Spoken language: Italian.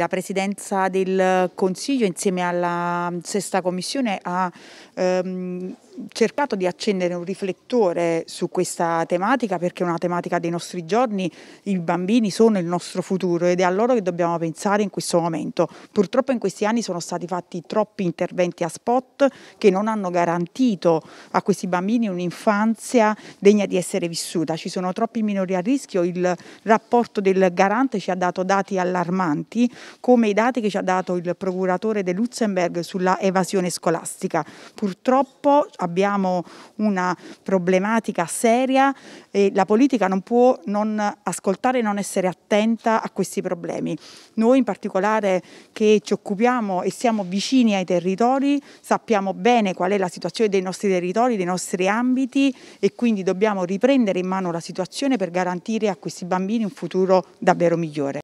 La Presidenza del Consiglio insieme alla Sesta Commissione ha ehm, cercato di accendere un riflettore su questa tematica perché è una tematica dei nostri giorni, i bambini sono il nostro futuro ed è a loro che dobbiamo pensare in questo momento. Purtroppo in questi anni sono stati fatti troppi interventi a spot che non hanno garantito a questi bambini un'infanzia degna di essere vissuta, ci sono troppi minori a rischio, il rapporto del garante ci ha dato dati allarmanti come i dati che ci ha dato il procuratore De Lutzenberg sulla evasione scolastica. Purtroppo abbiamo una problematica seria e la politica non può non ascoltare e non essere attenta a questi problemi. Noi in particolare che ci occupiamo e siamo vicini ai territori sappiamo bene qual è la situazione dei nostri territori, dei nostri ambiti e quindi dobbiamo riprendere in mano la situazione per garantire a questi bambini un futuro davvero migliore.